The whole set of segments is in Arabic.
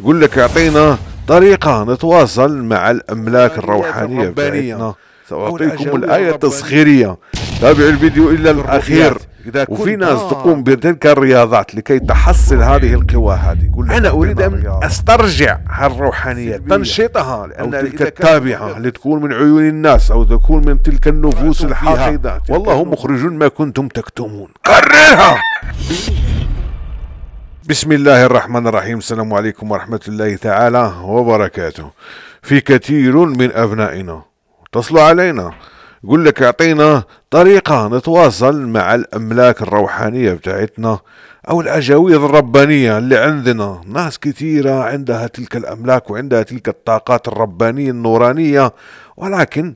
يقول لك اعطينا طريقة نتواصل مع الأملاك الروحانية بتاعتنا سأعطيكم الآية التسخيرية تابعوا الفيديو إلى الأخير وفي ناس تقوم بتلك الرياضات لكي تحصل هذه القوى هذه يقول أنا أريد أن أسترجع هالروحانية تنشيطها لأن تلك التابعة لتكون من عيون الناس أو تكون من تلك النفوس الحاقدة والله مخرج ما كنتم تكتمون قررها بسم الله الرحمن الرحيم السلام عليكم ورحمة الله تعالى وبركاته في كثير من أبنائنا اتصلوا علينا يقول لك اعطينا طريقة نتواصل مع الأملاك الروحانية بتاعتنا أو الأجاويذ الربانية اللي عندنا ناس كثيرة عندها تلك الأملاك وعندها تلك الطاقات الربانية النورانية ولكن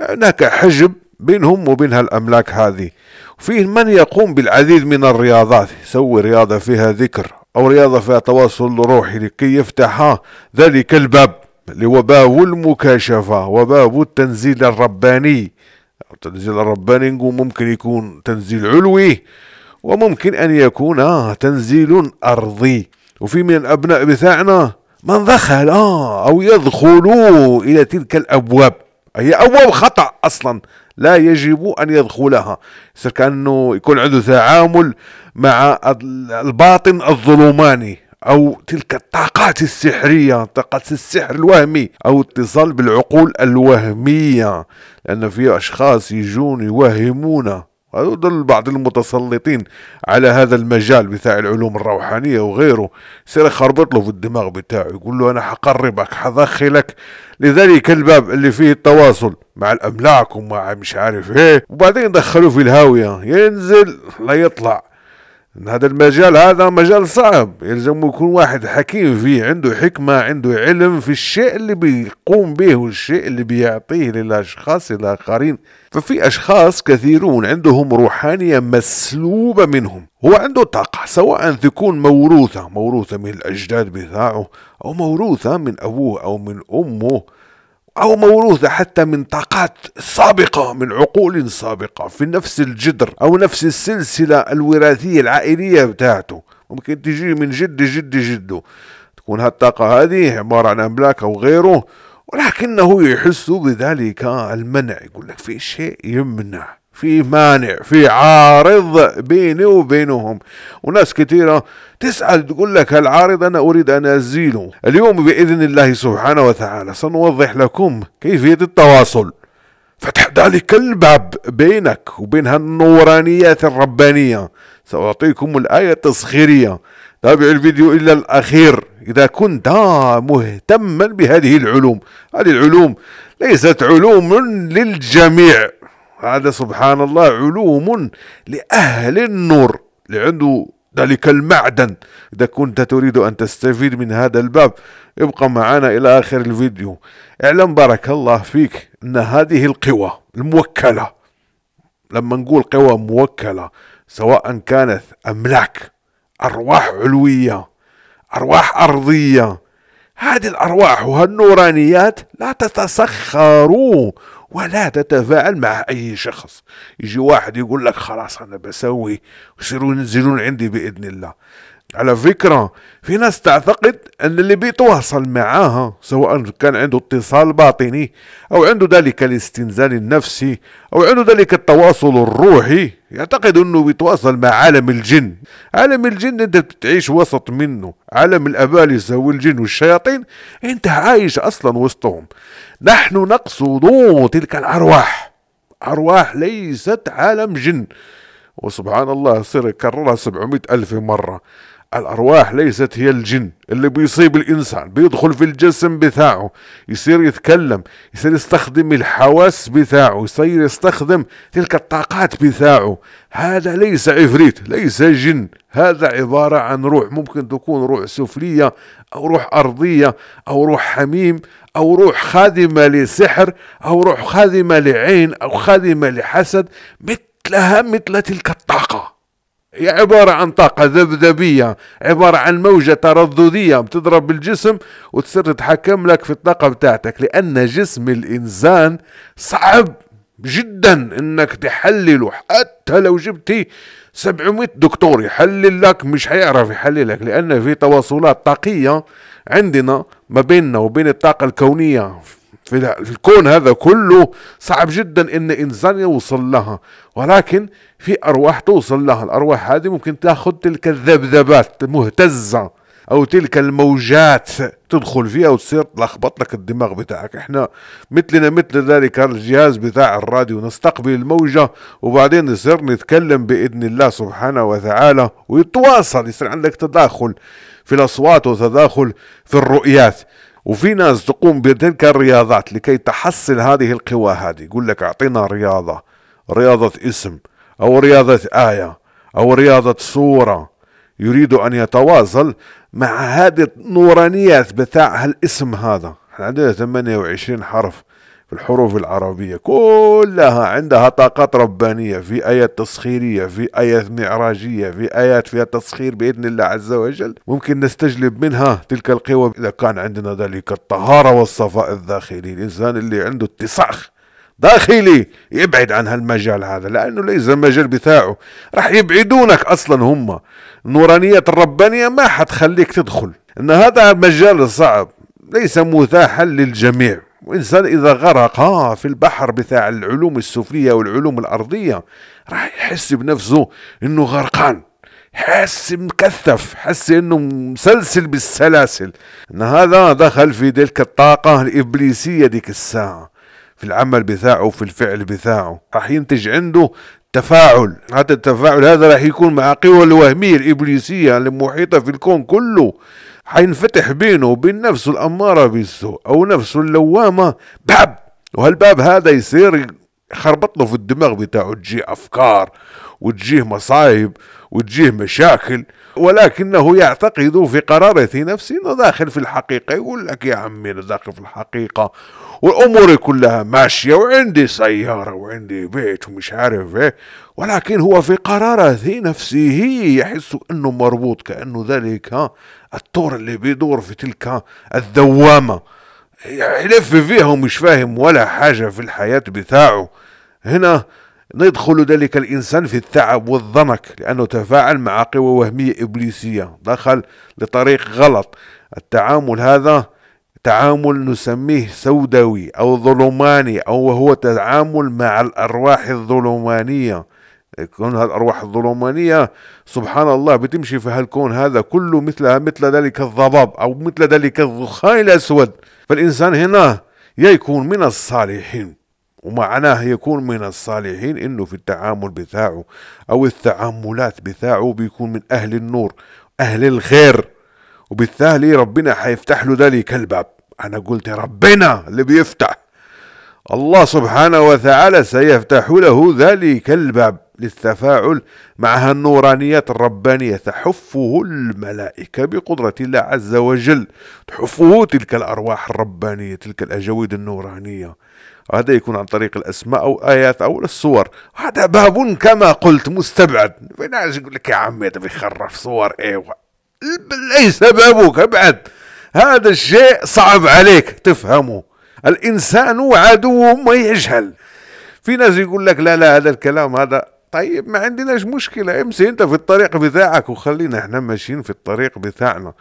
هناك حجب بينهم وبين هالأملاك هذه وفيه من يقوم بالعديد من الرياضات يسوي رياضة فيها ذكر أو رياضة فيها تواصل روحي لكي يفتح ذلك الباب اللي هو باب المكاشفة وباب التنزيل الرباني التنزيل الرباني نقول ممكن يكون تنزيل علوي وممكن أن يكون آه، تنزيل أرضي وفي من الأبناء بتاعنا من دخل آه، أو يدخلوا إلى تلك الأبواب هي أبواب خطأ أصلا لا يجب أن يدخلها كأنه يكون عنده تعامل مع الباطن الظلماني أو تلك الطاقات السحرية طاقات السحر الوهمي أو اتصال بالعقول الوهمية لأن في أشخاص يجون يوهمون هذول بعض المتسلطين على هذا المجال بتاع العلوم الروحانية وغيره سير خربط له في الدماغ بتاعه يقول له أنا حقربك حدخلك لذلك الباب اللي فيه التواصل مع الأملاك ومع مش عارف إيه وبعدين دخلوه في الهاوية ينزل لا يطلع هذا المجال هذا مجال صعب يلزم يكون واحد حكيم فيه عنده حكمة عنده علم في الشيء اللي بيقوم به والشيء اللي بيعطيه للأشخاص الآخرين ففي أشخاص كثيرون عندهم روحانية مسلوبة منهم هو عنده طاقة سواء تكون موروثة موروثة من الأجداد بتاعه أو موروثة من أبوه أو من أمه أو موروثة حتى من طاقات سابقة من عقول سابقة في نفس الجدر أو نفس السلسلة الوراثية العائلية بتاعته ممكن تجي من جد جد جده تكون هالطاقة هذه عبارة عن أملاك أو غيره ولكنه يحس بذلك المنع يقول لك في شيء يمنع في مانع في عارض بيني وبينهم وناس كثيرة تسأل تقول لك العارض أنا أريد أن أزيله اليوم بإذن الله سبحانه وتعالى سنوضح لكم كيفية التواصل فتح ذلك الباب بينك وبين هالنورانيات الربانية سأعطيكم الآية التسخيرية تابع الفيديو إلى الأخير إذا كنت مهتما بهذه العلوم هذه العلوم ليست علوم للجميع هذا سبحان الله علوم لأهل النور اللي عنده ذلك المعدن إذا كنت تريد أن تستفيد من هذا الباب ابقى معنا إلى آخر الفيديو اعلم بارك الله فيك أن هذه القوى الموكلة لما نقول قوى موكلة سواء كانت أملاك أرواح علوية أرواح أرضية هذه الأرواح وهالنورانيات لا تتسخروا ولا تتفاعل مع أي شخص يجي واحد يقول لك خلاص أنا بسوي ويصيروا ينزلون عندي بإذن الله على فكرة في ناس تعتقد أن اللي بيتواصل معاها سواء كان عنده اتصال باطني أو عنده ذلك الاستنزال النفسي أو عنده ذلك التواصل الروحي يعتقد أنه بيتواصل مع عالم الجن عالم الجن أنت بتعيش وسط منه عالم الأبالسة والجن والشياطين أنت عايش أصلا وسطهم نحن نقصد تلك الأرواح أرواح ليست عالم جن وسبحان الله سر كررها سبعمائة ألف مرة الأرواح ليست هي الجن اللي بيصيب الإنسان بيدخل في الجسم بتاعه يصير يتكلم يصير يستخدم الحواس بتاعه يصير يستخدم تلك الطاقات بتاعه هذا ليس عفريت ليس جن هذا عبارة عن روح ممكن تكون روح سفلية أو روح أرضية أو روح حميم أو روح خادمة لسحر أو روح خادمة لعين أو خادمة لحسد مثلها مثل تلك الطاقة هي عبارة عن طاقة ذبذبية عبارة عن موجة ترددية بتضرب بالجسم وتصير تتحكم لك في الطاقة بتاعتك لأن جسم الإنسان صعب جدا انك تحلله حتى لو جبتي 700 دكتور يحلل لك مش هيعرف يحللك لان في تواصلات طاقيه عندنا ما بيننا وبين الطاقه الكونيه في الكون هذا كله صعب جدا ان انسان يوصل لها ولكن في أرواح توصل لها الأرواح هذه ممكن تأخذ تلك الذبذبات مهتزة أو تلك الموجات تدخل فيها وتصير تلخبط لك الدماغ بتاعك احنا مثلنا مثل ذلك الجهاز بتاع الراديو نستقبل الموجة وبعدين نصير نتكلم بإذن الله سبحانه وتعالى ويتواصل يصير عندك تداخل في الأصوات وتداخل في الرؤيات وفي ناس تقوم بتلك الرياضات لكي تحصل هذه القوى هذه يقول لك أعطينا رياضة رياضة اسم أو رياضة آية أو رياضة صورة يريد أن يتواصل مع هذه النورانيات بتاع هالاسم هذا احنا عندنا 28 حرف في الحروف العربية كلها عندها طاقات ربانية في آيات تسخيرية في آيات معراجية في آيات فيها تسخير بإذن الله عز وجل ممكن نستجلب منها تلك القوى إذا كان عندنا ذلك الطهارة والصفاء الداخلي الإنسان اللي عنده اتساخ داخلي يبعد عن هالمجال هذا لانه ليس المجال بتاعه راح يبعدونك اصلا هم نورانية الربانيه ما حتخليك تدخل ان هذا مجال صعب ليس متاحا للجميع وإنسان إذا غرق في البحر بتاع العلوم السفلية والعلوم الأرضية راح يحس بنفسه إنه غرقان حس مكثف حس انه مسلسل بالسلاسل ان هذا دخل في تلك الطاقة الابليسية ديك الساعة في العمل بتاعه في الفعل بتاعه راح ينتج عنده تفاعل هذا التفاعل هذا راح يكون مع قوى الوهمية الإبليسية المحيطة في الكون كله حينفتح بينه وبين نفسه الأمارة بالسوء أو نفسه اللوامة باب وهالباب هذا يصير خربط له في الدماغ بتاعه تجي أفكار وتجيه مصايب وتجيه مشاكل ولكنه يعتقد في قرارة نفسه انه داخل في الحقيقة يقول لك يا عمي انا داخل في الحقيقة واموري كلها ماشية وعندي سيارة وعندي بيت ومش عارف ايه ولكن هو في قرارة نفسه يحس انه مربوط كانه ذلك الطور اللي بيدور في تلك الدوامة يلف فيها ومش فاهم ولا حاجة في الحياة بتاعه هنا ندخل ذلك الإنسان في التعب والضنك لأنه تفاعل مع قوى وهمية إبليسية دخل لطريق غلط التعامل هذا تعامل نسميه سوداوي أو ظلماني أو وهو تعامل مع الأرواح الظلمانية هذه الأرواح الظلمانية سبحان الله بتمشي في هالكون هذا كله مثلها مثل ذلك الضباب أو مثل ذلك الدخان الأسود فالإنسان هنا يكون من الصالحين ومعناه يكون من الصالحين انه في التعامل بتاعه او التعاملات بتاعه بيكون من اهل النور اهل الخير وبالتالي ربنا حيفتح له ذلك الباب انا قلت ربنا اللي بيفتح الله سبحانه وتعالى سيفتح له ذلك الباب للتفاعل مع النورانيات الربانية تحفه الملائكة بقدرة الله عز وجل تحفه تلك الأرواح الربانية تلك الأجاويد النورانية هذا يكون عن طريق الاسماء او ايات او الصور هذا باب كما قلت مستبعد ناس يقول لك يا عمي هذا بيخرف صور ايوه ليس بابك ابعد هذا الشيء صعب عليك تفهمه الانسان عدو ما يجهل في ناس يقول لك لا لا هذا الكلام هذا طيب ما عندناش مشكلة امشي انت في الطريق بتاعك وخلينا احنا ماشيين في الطريق بتاعنا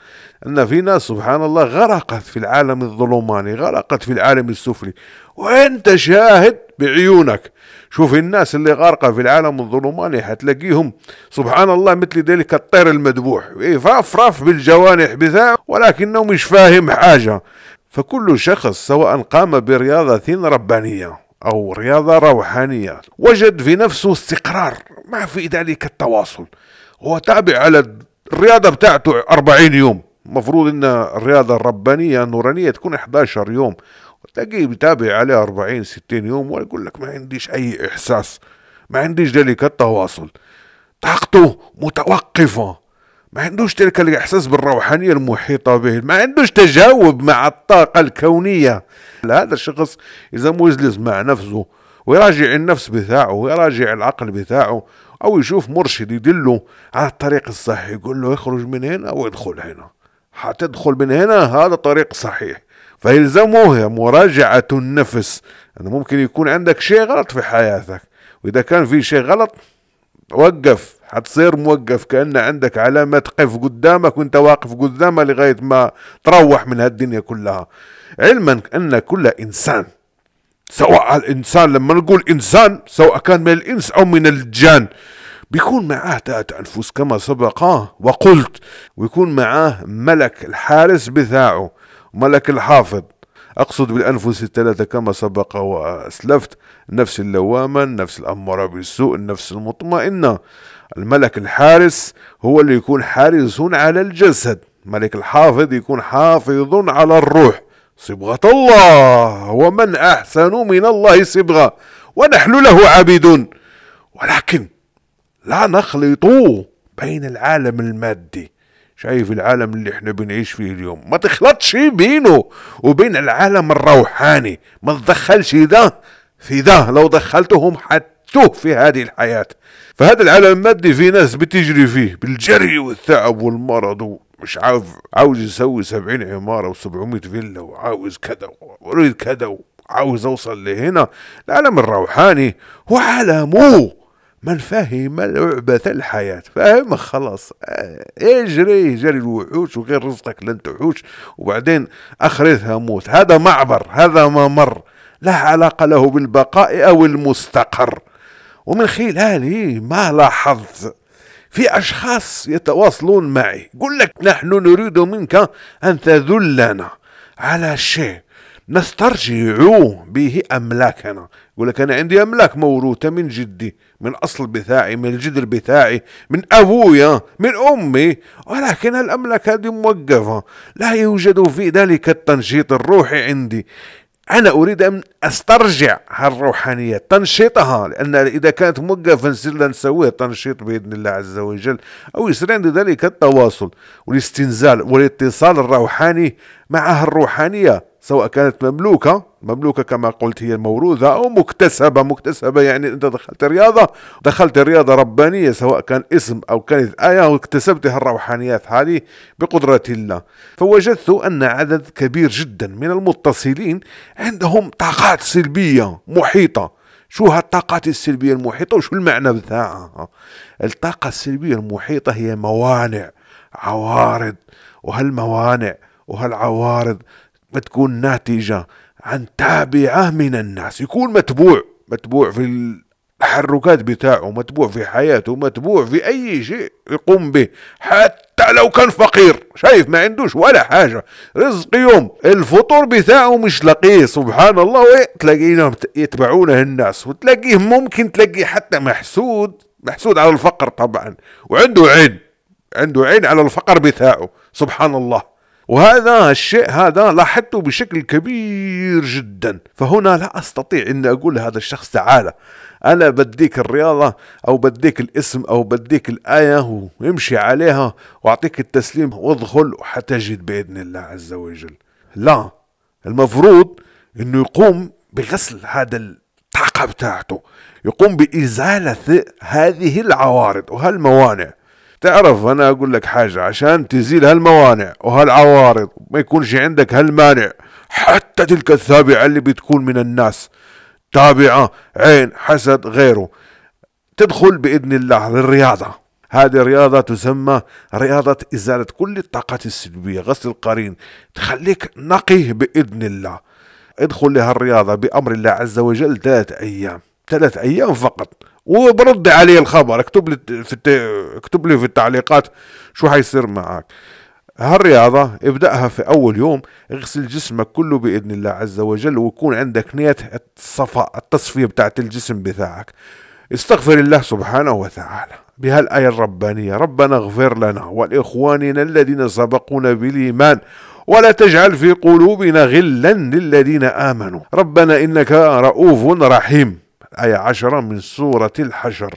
ان في ناس سبحان الله غرقت في العالم الظلماني غرقت في العالم السفلي وانت شاهد بعيونك شوف الناس اللي غارقة في العالم الظلماني حتلاقيهم سبحان الله مثل ذلك الطير المذبوح يفرفرف بالجوانح بتاعه ولكنه مش فاهم حاجة فكل شخص سواء قام برياضة ربانية أو رياضة روحانية وجد في نفسه استقرار ما في ذلك التواصل هو تابع على الرياضة بتاعته 40 يوم المفروض أن الرياضة الربانية النورانية تكون 11 يوم تلاقيه بيتابع عليه 40 60 يوم ويقول لك ما عنديش أي إحساس ما عنديش ذلك التواصل طاقته متوقفة ما عندوش تلك الإحساس بالروحانية المحيطة به ما عندوش تجاوب مع الطاقة الكونية هذا الشخص إذا مجلس مع نفسه ويراجع النفس بتاعه ويراجع العقل بتاعه أو يشوف مرشد يدله على الطريق الصحيح يقول له اخرج من هنا وادخل هنا حتدخل من هنا هذا طريق صحيح فيلزمه مراجعة النفس أنا ممكن يكون عندك شيء غلط في حياتك وإذا كان في شيء غلط وقف حتصير موقف كأن عندك علامة تقف قدامك وانت واقف قدامها لغاية ما تروح من هالدنيا كلها علما أن كل إنسان سواء الإنسان لما نقول إنسان سواء كان من الإنس أو من الجان بيكون معاه ذات أنفس كما سبق وقلت ويكون معاه ملك الحارس بتاعه ملك الحافظ أقصد بالأنفس الثلاثة كما سبق وأسلفت النفس اللوامة النفس الأمارة بالسوء النفس المطمئنة الملك الحارس هو اللي يكون حارس على الجسد ملك الحافظ يكون حافظ على الروح صبغة الله ومن أحسن من الله صبغة ونحن له عابدون ولكن لا نخلط بين العالم المادي شايف العالم اللي احنا بنعيش فيه اليوم ما تخلطش بينه وبين العالم الروحاني ما تدخلش ده في ده لو دخلتهم حتوه في هذه الحياة فهذا العالم المادي في ناس بتجري فيه بالجري والثعب والمرض ومش عارف عاوز يسوي سبعين عمارة وسبعمية فيلا وعاوز كذا واريد كذا وعاوز اوصل لهنا العالم الروحاني هو عالمه من فهم لعبة الحياة فاهم خلاص اجري جري الوحوش وغير رزقك لن تحوش وبعدين اخرتها موت هذا معبر هذا ممر لا علاقة له بالبقاء او المستقر ومن خلالي ما لاحظت في أشخاص يتواصلون معي يقول لك نحن نريد منك أن تدلنا على شيء نسترجع به أملاكنا يقول لك أنا عندي أملاك موروثة من جدي من أصل بتاعي من الجدر بتاعي من أبويا من أمي ولكن الأملاك هذه موقفة لا يوجد في ذلك التنشيط الروحي عندي أنا أريد أن أسترجع هالروحانية تنشيطها لأن إذا كانت موقفة نصير نسويه نسويها تنشيط بإذن الله عز وجل أو يصير عندي ذلك التواصل والاستنزال والاتصال الروحاني مع هالروحانية سواء كانت مملوكة مملوكة كما قلت هي موروثة أو مكتسبة مكتسبة يعني أنت دخلت رياضة دخلت رياضة ربانية سواء كان اسم أو كانت آية واكتسبت الروحانيات هذه بقدرة الله فوجدت أن عدد كبير جدا من المتصلين عندهم طاقات سلبية محيطة شو هالطاقات السلبية المحيطة وشو المعنى بتاعها الطاقة السلبية المحيطة هي موانع عوارض وهالموانع وهالعوارض بتكون ناتجة عن تابعه من الناس يكون متبوع متبوع في التحركات بتاعه متبوع في حياته متبوع في أي شيء يقوم به حتى لو كان فقير شايف ما عندوش ولا حاجة رزق يوم الفطور بتاعه مش لقيه سبحان الله إيه؟ تلاقيه نعم يتبعونه الناس وتلاقيه ممكن تلاقيه حتى محسود محسود على الفقر طبعا وعنده عين عنده عين على الفقر بتاعه سبحان الله وهذا الشيء هذا لاحظته بشكل كبير جدا فهنا لا أستطيع أن أقول لهذا الشخص تعالى أنا بديك الرياضة أو بديك الاسم أو بديك الآية وامشي عليها وأعطيك التسليم وادخل وحتجد بإذن الله عز وجل لا المفروض أنه يقوم بغسل هذا الطاقة بتاعته يقوم بإزالة هذه العوارض وهالموانع تعرف انا اقول لك حاجه عشان تزيل هالموانع وهالعوارض ما يكونش عندك هالمانع حتى تلك الثابعه اللي بتكون من الناس تابعه عين حسد غيره تدخل باذن الله للرياضه هذه رياضة تسمى رياضة إزالة كل الطاقات السلبية غسل القرين تخليك نقي بإذن الله ادخل لها الرياضة بأمر الله عز وجل ثلاث أيام ثلاث أيام فقط وبرد عليه الخبر اكتب لي في الت... اكتب لي في التعليقات شو حيصير معك هالرياضة ابدأها في أول يوم اغسل جسمك كله بإذن الله عز وجل ويكون عندك نية الصفاء التصفية بتاعت الجسم بتاعك استغفر الله سبحانه وتعالى بهالآية الربانية ربنا اغفر لنا ولإخواننا الذين سبقونا بالإيمان ولا تجعل في قلوبنا غلا للذين آمنوا ربنا إنك رؤوف رحيم الآية عشرة من سورة الحشر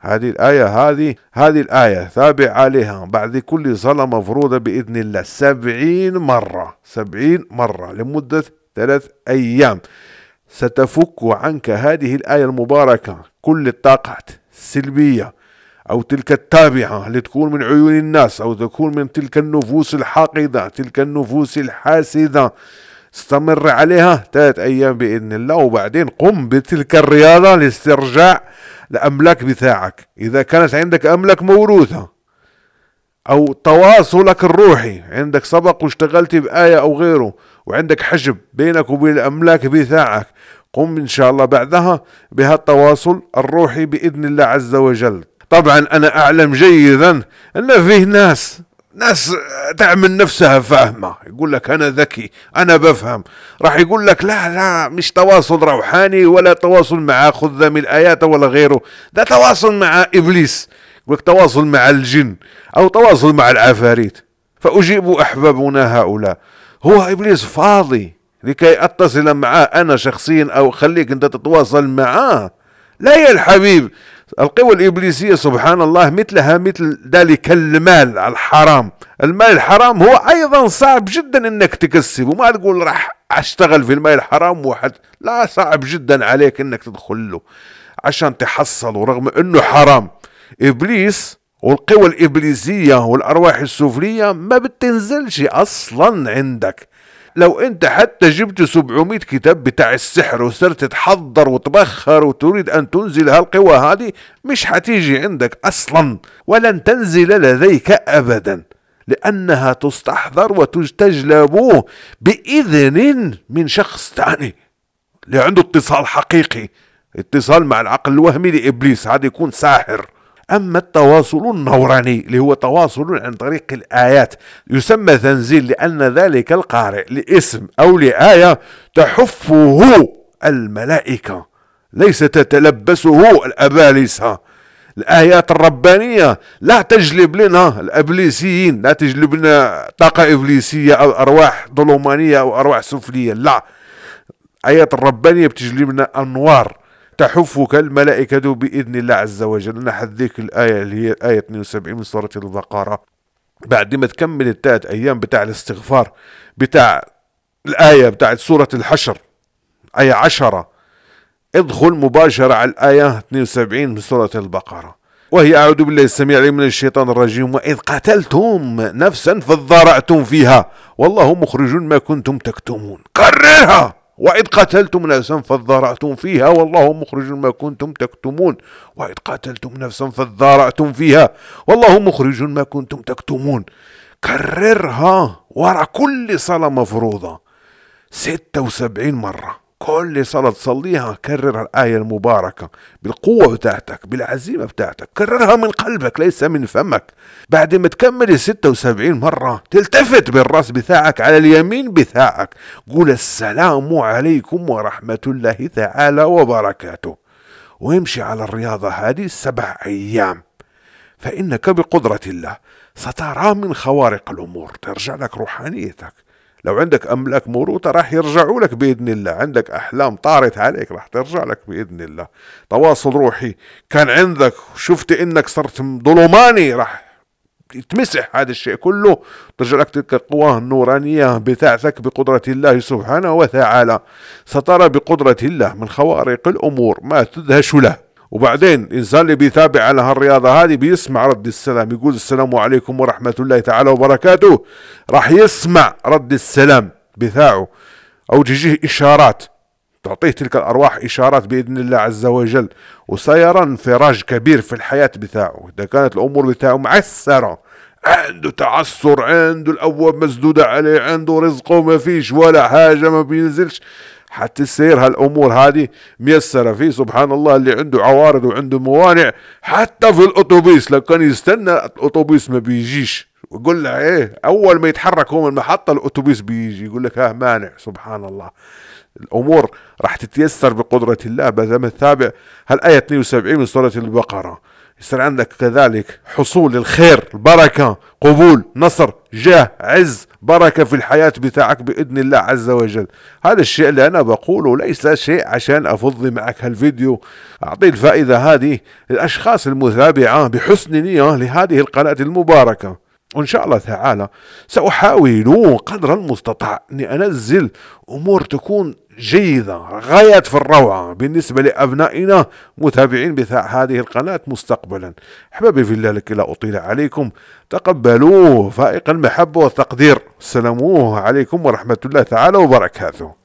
هذه الآية هذه هذه الآية تابع عليها بعد كل صلاة مفروضة بإذن الله سبعين مرة سبعين مرة لمدة ثلاث أيام ستفك عنك هذه الآية المباركة كل الطاقات السلبية أو تلك التابعة لتكون من عيون الناس أو تكون من تلك النفوس الحاقدة تلك النفوس الحاسدة استمر عليها ثلاث أيام بإذن الله وبعدين قم بتلك الرياضة لاسترجاع الأملاك بتاعك إذا كانت عندك أملاك موروثة أو تواصلك الروحي عندك سبق واشتغلت بآية أو غيره وعندك حجب بينك وبين الأملاك بتاعك قم إن شاء الله بعدها بهالتواصل الروحي بإذن الله عز وجل طبعا أنا أعلم جيدا أن فيه ناس ناس تعمل نفسها فاهمة يقول لك أنا ذكي أنا بفهم راح يقول لك لا لا مش تواصل روحاني ولا تواصل مع خذ من الآيات ولا غيره ده تواصل مع إبليس يقول لك تواصل مع الجن أو تواصل مع العفاريت فأجيب أحبابنا هؤلاء هو إبليس فاضي لكي أتصل معاه أنا شخصيا أو خليك أنت تتواصل معاه لا يا الحبيب القوى الإبليسية سبحان الله مثلها مثل ذلك المال الحرام المال الحرام هو أيضا صعب جدا أنك تكسبه ما تقول راح أشتغل في المال الحرام واحد لا صعب جدا عليك أنك تدخل له عشان تحصله رغم أنه حرام إبليس والقوى الإبليسية والأرواح السفلية ما بتنزلش أصلا عندك لو انت حتى جبت 700 كتاب بتاع السحر وصرت تحضر وتبخر وتريد ان تنزل هالقوى هذه مش حتيجي عندك اصلا ولن تنزل لديك ابدا لانها تستحضر وتجلب باذن من شخص ثاني اللي عنده اتصال حقيقي اتصال مع العقل الوهمي لابليس هذا يكون ساحر أما التواصل النوراني اللي هو تواصل عن طريق الآيات يسمى تنزيل لأن ذلك القارئ لاسم أو لآية تحفه الملائكة ليس تتلبسه الأبالسة الآيات الربانية لا تجلب لنا الأبليسيين لا تجلب لنا طاقة إبليسية أو أرواح ظلمانية أو أرواح سفلية لا آيات الربانية بتجلب لنا أنوار تحفك الملائكة بإذن الله عز وجل أنا حذيك الآية اللي هي آية 72 من سورة البقرة بعد ما تكمل الثلاث أيام بتاع الاستغفار بتاع الآية بتاعت سورة الحشر آية عشرة ادخل مباشرة على الآية 72 من سورة البقرة وهي أعوذ بالله السميع العليم من الشيطان الرجيم وإذ قتلتم نفسا فضرعتم فيها والله مخرج ما كنتم تكتمون كررها وإذ قتلتم نفسا فادارأتم فيها والله مخرج ما كنتم تكتمون وإذ قتلتم نفسا فادارأتم فيها والله مخرج ما كنتم تكتمون كررها ورا كل صلاة مفروضة ستة وسبعين مرة كل صلاة تصليها كرر الآية المباركة بالقوة بتاعتك بالعزيمة بتاعتك كررها من قلبك ليس من فمك بعد ما تكمل الستة وسبعين مرة تلتفت بالرأس بتاعك على اليمين بتاعك قول السلام عليكم ورحمة الله تعالى وبركاته وامشي على الرياضة هذه سبع أيام فإنك بقدرة الله سترى من خوارق الأمور ترجع لك روحانيتك لو عندك املاك موروثه راح يرجعوا لك باذن الله عندك احلام طارت عليك راح ترجع لك باذن الله تواصل روحي كان عندك شفت انك صرت ظلماني راح يتمسح هذا الشيء كله ترجع لك تلك القواه النورانية بتاعتك بقدرة الله سبحانه وتعالى سترى بقدرة الله من خوارق الأمور ما تدهش له وبعدين الانسان اللي بيتابع على هالرياضه هذه بيسمع رد السلام يقول السلام عليكم ورحمه الله تعالى وبركاته راح يسمع رد السلام بتاعه او تجيه اشارات تعطيه تلك الارواح اشارات باذن الله عز وجل وسيرى انفراج كبير في الحياه بتاعه اذا كانت الامور بتاعه معسره عنده تعسر عنده الابواب مسدوده عليه عنده رزقه ما فيش ولا حاجه ما بينزلش حتصير هالامور هذه ميسره فيه سبحان الله اللي عنده عوارض وعنده موانع حتى في الاتوبيس لو كان يستنى الاتوبيس ما بيجيش يقول له ايه اول ما يتحرك هو من المحطه الاتوبيس بيجي يقول لك ها مانع سبحان الله الامور راح تتيسر بقدره الله ما دام تتابع هالايه 72 من سوره البقره يصير عندك كذلك حصول الخير البركة قبول نصر جاه عز بركة في الحياة بتاعك بإذن الله عز وجل هذا الشيء اللي أنا بقوله ليس شيء عشان أفضي معك هالفيديو أعطي الفائدة هذه للأشخاص المتابعة بحسن نية لهذه القناة المباركة وإن شاء الله تعالى سأحاول قدر المستطاع أني أنزل أمور تكون جيدة غاية في الروعة بالنسبة لأبنائنا متابعين بتاع هذه القناة مستقبلا أحبابي في الله لكي لا أطيل عليكم تقبلوه فائق المحبة والتقدير سلموه عليكم ورحمة الله تعالى وبركاته